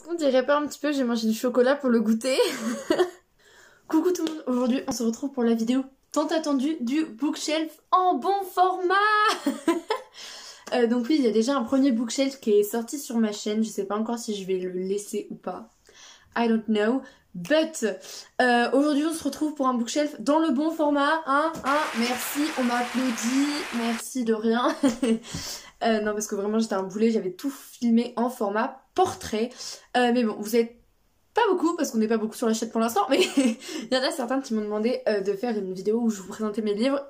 Est-ce qu'on dirait pas un petit peu j'ai mangé du chocolat pour le goûter Coucou tout le monde, aujourd'hui on se retrouve pour la vidéo tant attendue du bookshelf en bon format euh, Donc oui, il y a déjà un premier bookshelf qui est sorti sur ma chaîne, je sais pas encore si je vais le laisser ou pas. I don't know, but euh, aujourd'hui on se retrouve pour un bookshelf dans le bon format, hein, hein, merci, on m'applaudit, merci de rien Euh, non, parce que vraiment j'étais un boulet, j'avais tout filmé en format portrait. Euh, mais bon, vous êtes pas beaucoup parce qu'on n'est pas beaucoup sur la chaîne pour l'instant, mais il y en a certains qui m'ont demandé euh, de faire une vidéo où je vous présentais mes livres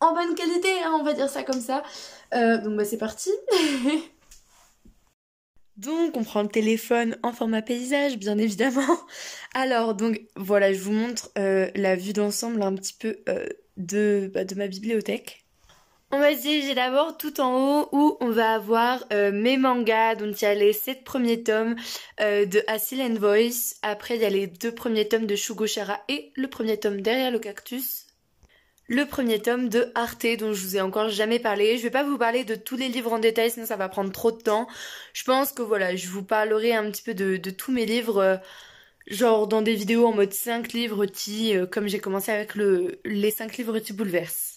en bonne qualité, hein, on va dire ça comme ça. donc bah c'est parti. donc on prend le téléphone en format paysage bien évidemment. Alors donc voilà je vous montre la vue d'ensemble un petit peu bah, de ma bibliothèque. On va j'ai d'abord tout en haut où on va avoir euh, mes mangas, donc il y a les 7 premiers tomes euh, de Asyl and Voice, après il y a les deux premiers tomes de Shugoshara et le premier tome derrière le cactus. Le premier tome de Arte dont je vous ai encore jamais parlé. Je vais pas vous parler de tous les livres en détail sinon ça va prendre trop de temps. Je pense que voilà, je vous parlerai un petit peu de, tous mes livres. Euh, genre dans des vidéos en mode 5 livres qui, comme j'ai commencé avec le, les 5 livres qui bouleversent.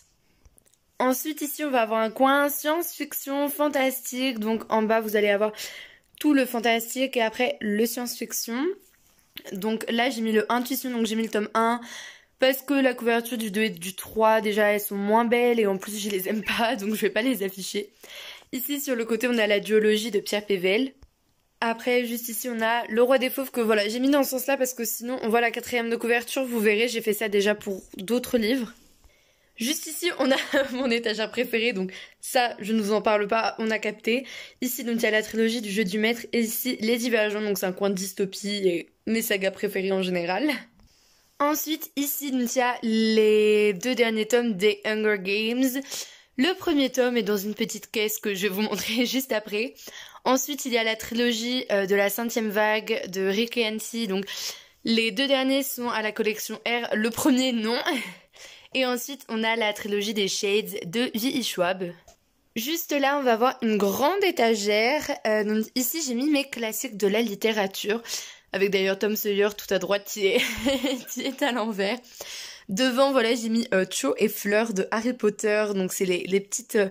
Ensuite, ici, on va avoir un coin science-fiction, fantastique. Donc, en bas, vous allez avoir tout le fantastique et après le science-fiction. Donc là, j'ai mis le intuition, donc j'ai mis le tome 1 parce que la couverture du 2 et du 3, déjà, elles sont moins belles et en plus, je les aime pas, donc je vais pas les afficher. Ici, sur le côté, on a la duologie de Pierre Pével. Après, juste ici, on a le roi des fauves que voilà, j'ai mis dans ce sens-là parce que sinon, on voit la quatrième de couverture, vous verrez, j'ai fait ça déjà pour d'autres livres. Juste ici, on a mon étagère préférée, donc ça, je ne vous en parle pas, on a capté. Ici, donc, il y a la trilogie du jeu du maître, et ici, les divergents, donc c'est un coin de dystopie et mes sagas préférées en général. Ensuite, ici, donc, il y a les deux derniers tomes des Hunger Games. Le premier tome est dans une petite caisse que je vais vous montrer juste après. Ensuite, il y a la trilogie euh, de la cinquième vague de Rick et donc... Les deux derniers sont à la collection R, le premier non. Et ensuite, on a la trilogie des Shades de V.I. E. Schwab. Juste là, on va voir une grande étagère. Euh, donc ici, j'ai mis mes classiques de la littérature, avec d'ailleurs Tom Sawyer tout à droite qui est, à l'envers. Devant, voilà, j'ai mis euh, Cho et Fleur de Harry Potter. Donc c'est les, les, petites... Euh,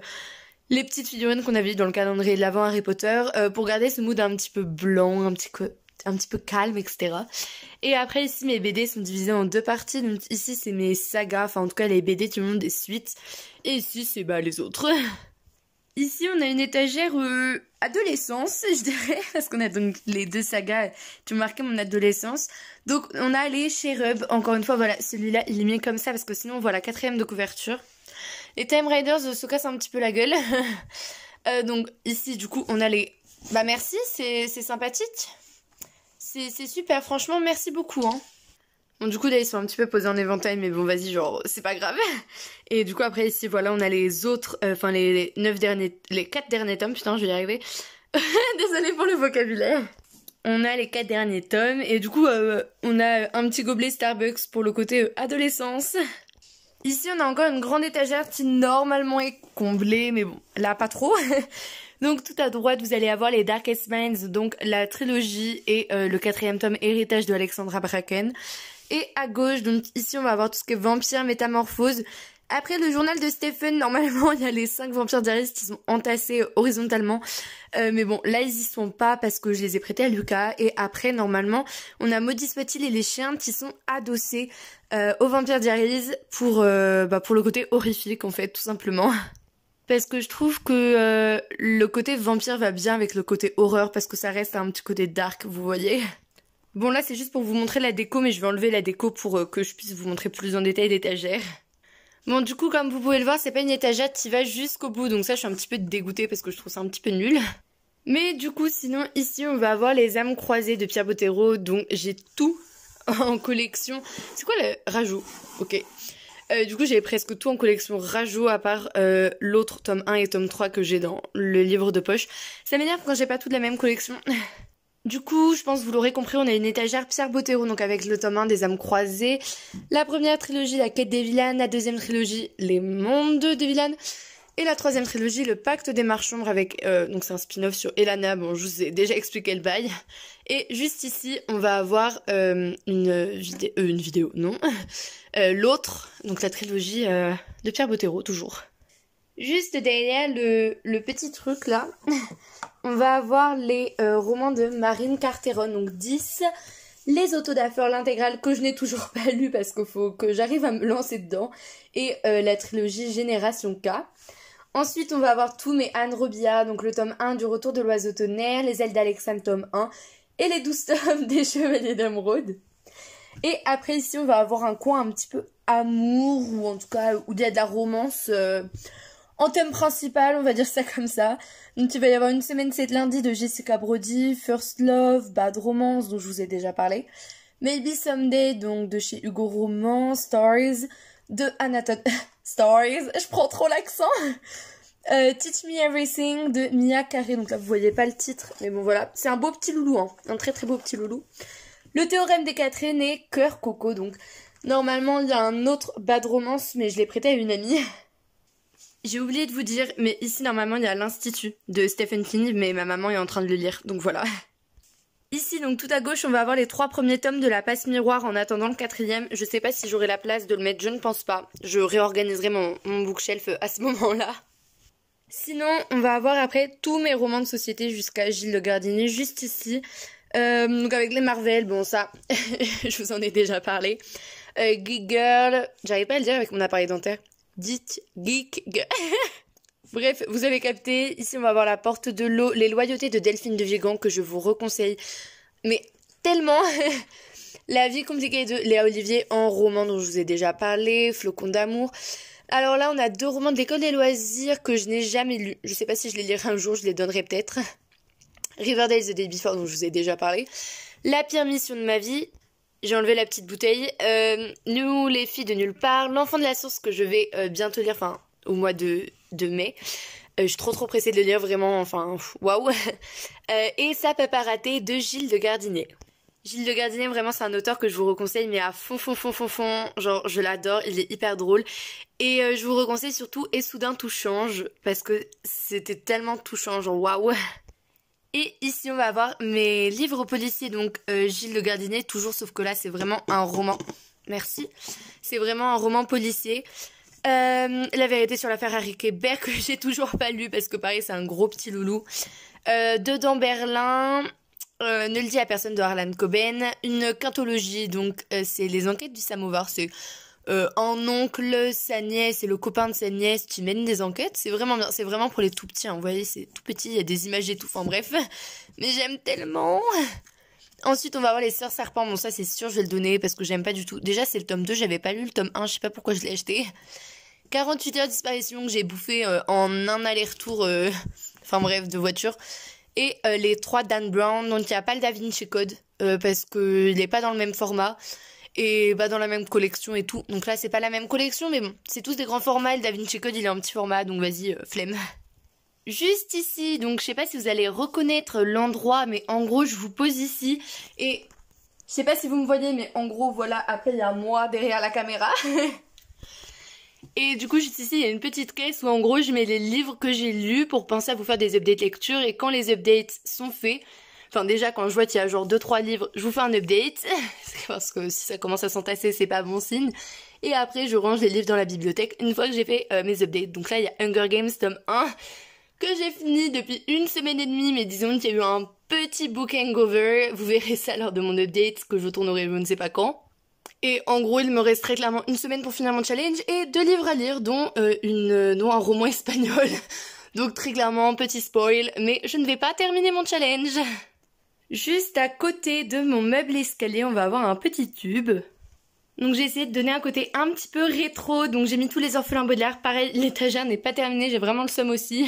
les petites figurines qu'on avait dans le calendrier de l'avant Harry Potter, pour garder ce mood un petit peu blanc, un petit, peu un petit peu calme, etc. Et après ici mes BD sont divisés en deux parties, donc ici c'est mes sagas, enfin en tout cas les BD du monde des suites, et ici c'est bah les autres. Ici on a une étagère euh, adolescence, je dirais, parce qu'on a donc les deux sagas qui ont marqué mon adolescence. Donc on a les Cherub, encore une fois voilà, celui-là il est mis comme ça parce que sinon on voit la quatrième de couverture. Les Time Riders euh, se cassent un petit peu la gueule. Euh, donc ici du coup on a les... Bah merci, c'est sympathique. C'est super, franchement, merci beaucoup. Hein. Bon, du coup, là, ils sont un petit peu posés en éventail, mais bon, vas-y, genre, c'est pas grave. Et du coup, après, ici, voilà, on a les autres, euh, enfin, les, neuf derniers, les quatre derniers tomes, putain, je vais y arriver. Désolée pour le vocabulaire. On a les quatre derniers tomes, et du coup, euh, on a un petit gobelet Starbucks pour le côté euh, adolescence. Ici, on a encore une grande étagère qui normalement est comblée, mais bon, là pas trop. donc tout à droite, vous allez avoir les Darkest Minds, donc la trilogie et euh, le quatrième tome Héritage de Alexandra Bracken. Et à gauche, donc ici, on va avoir tout ce que Vampire, Métamorphose, après le journal de Stephen, normalement il y a les cinq vampires d'Iris qui sont entassés horizontalement. Euh, mais bon, là ils y sont pas parce que je les ai prêtés à Lucas. Et après, normalement, on a Maudit et les chiens qui sont adossés euh, aux vampires diaries pour, euh, bah, pour le côté horrifique en fait, tout simplement. Parce que je trouve que euh, le côté vampire va bien avec le côté horreur parce que ça reste un petit côté dark, vous voyez. Bon là c'est juste pour vous montrer la déco mais je vais enlever la déco pour que je puisse vous montrer plus en détail l'étagère. Bon, du coup, comme vous pouvez le voir, c'est pas une étagère qui va jusqu'au bout. Donc ça, je suis un petit peu dégoûtée parce que je trouve ça un petit peu nul. Mais du coup, sinon, ici, on va avoir les âmes croisées de Pierre Bottero. Donc j'ai tout en collection. C'est quoi le rajout Ok. Euh, du coup, j'ai presque tout en collection Rajout, à part euh, l'autre tome 1 et tome 3 que j'ai dans le livre de poche. Ça m'énerve quand j'ai pas tout de la même collection. Du coup, je pense que vous l'aurez compris, on a une étagère Pierre Bottero, donc avec le tome 1 des âmes croisées. La première trilogie, la quête des vilaines. La deuxième trilogie, les mondes des vilaines. Et la troisième trilogie, le pacte des marchombres avec, euh, donc c'est un spin-off sur Elana, bon je vous ai déjà expliqué le bail. Et juste ici, on va avoir euh, une, vidéo, euh, une vidéo, non, l'autre, donc la trilogie de Pierre Bottero, toujours. Juste derrière le petit truc là, on va avoir les euh, romans de Marine Carteron, donc 10. Les autos d'affaires, l'intégrale que je n'ai toujours pas lu parce qu'il faut que j'arrive à me lancer dedans. Et euh, la trilogie Génération K. Ensuite, on va avoir tous mes Anne Robia, donc le tome 1 du Retour de l'Oiseau Tonnerre, Les ailes d'Alexandre, tome 1, et les 12 tomes des Chevaliers d'Emeraude. Et après, ici, on va avoir un coin un petit peu amour, ou en tout cas, où il y a de la romance. Euh, en thème principal, on va dire ça comme ça. Donc il va y avoir une semaine c'est lundi de Jessica Brody, First Love, Bad Romance dont je vous ai déjà parlé, Maybe Someday donc de chez Hugo Roman, Stories de Anatole Stories, je prends trop l'accent. Euh, Teach Me Everything de Mia Carré. Donc là, vous voyez pas le titre, mais bon voilà, c'est un beau petit loulou, hein. un très très beau petit loulou. Le théorème des quatre est Cœur Coco. Donc normalement, il y a un autre bad romance, mais je l'ai prêté à une amie. J'ai oublié de vous dire, mais ici normalement il y a l'Institut de Stephen King, mais ma maman est en train de le lire, donc voilà. Ici, donc tout à gauche, on va avoir les trois premiers tomes de la passe miroir en attendant le quatrième. Je sais pas si j'aurai la place de le mettre, je ne pense pas. Je réorganiserai mon, bookshelf à ce moment-là. Sinon, on va avoir après tous mes romans de société jusqu'à Gilles Le Gardinier, juste ici. Euh, donc avec les Marvel, bon ça, je vous en ai déjà parlé. Euh, Girl, j'arrive pas à le dire avec mon appareil dentaire. Dit geek. Bref, vous avez capté, ici on va voir la porte de l'eau, les loyautés de Delphine de Vigan que je vous reconseille, mais tellement La vie compliquée de Léa Olivier en roman dont je vous ai déjà parlé, Flocon d'amour. Alors là, on a deux romans de l'école des loisirs que je n'ai jamais lus. Je ne sais pas si je les lirai un jour, je les donnerai peut-être. Riverdale The Day Before dont je vous ai déjà parlé. La pire mission de ma vie, j'ai enlevé la petite bouteille. Euh, nous, les filles de nulle part, l'enfant de la source que je vais euh, bientôt lire, enfin, au mois de, mai. Euh, je suis trop trop pressée de le lire, vraiment, enfin, waouh. et Ça peut pas rater de Gilles de Gardinier. Gilles de Gardinier, vraiment, c'est un auteur que je vous recommande. mais à fond, fond, fond, fond, fond. Genre, je l'adore, il est hyper drôle. Et je vous recommande surtout Et soudain tout change, parce que c'était tellement tout touchant, genre waouh. Et ici, on va avoir mes livres policiers, donc euh, Gilles le Gardinier, toujours, sauf que là, c'est vraiment un roman. Merci. C'est vraiment un roman policier. Euh, la vérité sur l'affaire Harry Québec, que j'ai toujours pas lu, parce que pareil, c'est un gros petit loulou. Euh, Dedans Berlin, Ne le dit à personne de Harlan Coben. Une quintologie, donc c'est les enquêtes du samovar. C'est euh, un oncle, sa nièce et le copain de sa nièce qui mènent des enquêtes. C'est vraiment bien, c'est vraiment pour les tout petits. Hein. Vous voyez, c'est tout petit, il y a des images et tout. Enfin bref, mais j'aime tellement. Ensuite, on va voir les sœurs serpents. Bon, ça c'est sûr, je vais le donner parce que j'aime pas du tout. Déjà, c'est le tome 2, j'avais pas lu le tome 1, je sais pas pourquoi je l'ai acheté. 48 heures de disparition que j'ai bouffé euh, en un aller-retour, euh, enfin bref, de voiture. Et les trois Dan Brown, donc il n'y a pas le Da Vinci Code parce qu'il n'est pas dans le même format et bah dans la même collection et tout. Donc là, c'est pas la même collection, mais bon, c'est tous des grands formats. Le Da Vinci Code, il est en petit format, donc vas-y, euh, flemme. Juste ici, donc je sais pas si vous allez reconnaître l'endroit, mais en gros, je vous pose ici et je sais pas si vous me voyez, mais en gros, voilà, après, il y a moi derrière la caméra. Et du coup, juste ici, il y a une petite caisse où en gros, je mets les livres que j'ai lus pour penser à vous faire des updates lecture. Et quand les updates sont faits, Enfin, déjà, quand je vois qu'il y a genre 2-3 livres, je vous fais un update. parce que si ça commence à s'entasser, c'est pas bon signe. Et après, je range les livres dans la bibliothèque une fois que j'ai fait euh, mes updates. Donc là, il y a Hunger Games tome 1 que j'ai fini depuis une semaine et demie, mais disons qu'il y a eu un petit book hangover. Vous verrez ça lors de mon update que je tournerai je ne sais pas quand. Et en gros, il me reste très clairement une semaine pour finir mon challenge et deux livres à lire, dont, euh, une, euh, dont un roman espagnol. Donc très clairement, petit spoil, mais je ne vais pas terminer mon challenge. Juste à côté de mon meuble escalier, on va avoir un petit tube. Donc j'ai essayé de donner un côté un petit peu rétro, donc j'ai mis tous les orphelins Baudelaire. Pareil, l'étagère n'est pas terminée, j'ai vraiment le somme aussi.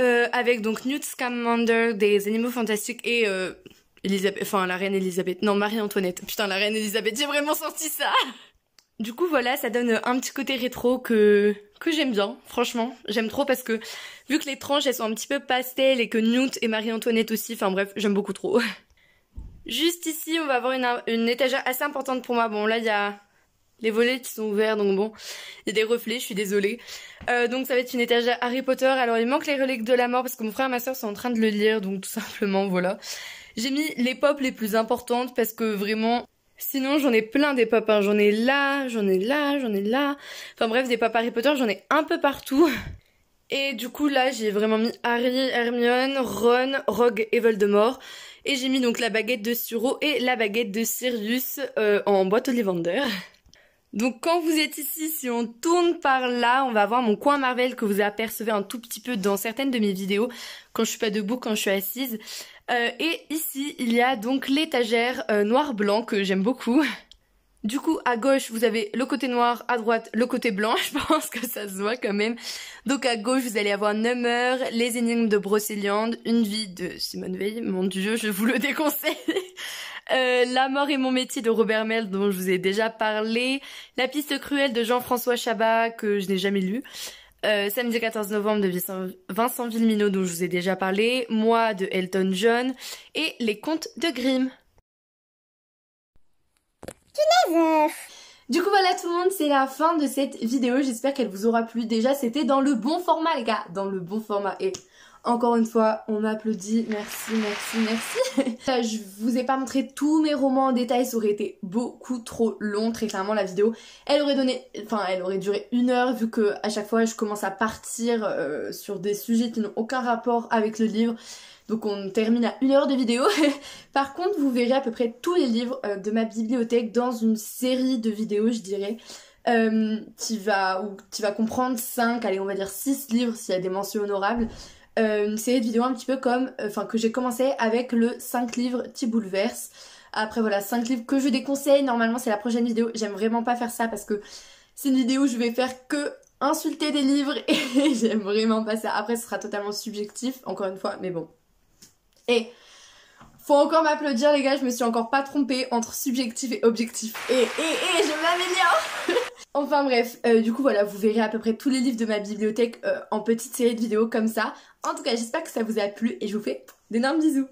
Euh, avec donc Newt Scamander des Animaux Fantastiques et euh, enfin la Reine Elisabeth, non Marie-Antoinette. Putain, la Reine Elisabeth, j'ai vraiment senti ça du coup, voilà, ça donne un petit côté rétro que, que j'aime bien, franchement. J'aime trop parce que, vu que les tranches, elles sont un petit peu pastel et que Newt et Marie-Antoinette aussi, enfin bref, j'aime beaucoup trop. Juste ici, on va avoir une, une étagère assez importante pour moi. Bon, là, il y a les volets qui sont ouverts, donc bon, il y a des reflets, je suis désolée. Euh, donc ça va être une étagère Harry Potter. Alors il manque les reliques de la mort parce que mon frère et ma soeur sont en train de le lire, donc tout simplement, voilà. J'ai mis les pop les plus importantes parce que vraiment, Sinon, j'en ai plein des papins. Hein. J'en ai là, j'en ai là, j'en ai là. Enfin bref, des papa Harry Potter, j'en ai un peu partout. Et du coup, là, j'ai vraiment mis Harry, Hermione, Ron, Rogue et Voldemort. Et j'ai mis donc la baguette de Suro et la baguette de Sirius euh, en boîte Ollivander. Donc quand vous êtes ici, si on tourne par là, on va voir mon coin Marvel que vous apercevez un tout petit peu dans certaines de mes vidéos, quand je suis pas debout, quand je suis assise. Euh, et ici, il y a donc l'étagère euh, noir-blanc que j'aime beaucoup. Du coup, à gauche, vous avez le côté noir, à droite, le côté blanc, je pense que ça se voit quand même. Donc à gauche, vous allez avoir Number, Les énigmes de Brocéliande, Une vie de Simone Veil, mon dieu, je vous le déconseille. Euh, la mort et mon métier de Robert Mel dont je vous ai déjà parlé, La piste cruelle de Jean-François Chabat que je n'ai jamais lu, euh, samedi 14 novembre de Vincent, Vincent Villeminot dont je vous ai déjà parlé, moi de Elton John et les contes de Grimm. du coup voilà tout le monde, c'est la fin de cette vidéo, j'espère qu'elle vous aura plu. Déjà c'était dans le bon format les gars, dans le bon format et encore une fois, on m'applaudit. Merci, merci, merci. Euh, je vous ai pas montré tous mes romans en détail, ça aurait été beaucoup trop long. Très clairement, la vidéo, elle aurait donné, enfin, elle aurait duré une heure vu que à chaque fois, je commence à partir euh, sur des sujets qui n'ont aucun rapport avec le livre. Donc on termine à une heure de vidéo. Par contre, vous verrez à peu près tous les livres euh, de ma bibliothèque dans une série de vidéos, je dirais. Qui tu tu vas comprendre 5, allez on va dire 6 livres s'il y a des mentions honorables euh, une série de vidéos un petit peu comme, euh, enfin que j'ai commencé avec le 5 livres qui bouleverse. Après voilà, 5 livres que je déconseille, normalement c'est la prochaine vidéo, j'aime vraiment pas faire ça parce que c'est une vidéo où je vais faire que insulter des livres et j'aime vraiment pas ça. Après ce sera totalement subjectif, encore une fois, mais bon. Et faut encore m'applaudir les gars, je me suis encore pas trompée entre subjectif et objectif. Et, et, et, je m'améliore Enfin bref, euh, du coup voilà, vous verrez à peu près tous les livres de ma bibliothèque euh, en petite série de vidéos comme ça. En tout cas, j'espère que ça vous a plu et je vous fais d'énormes bisous.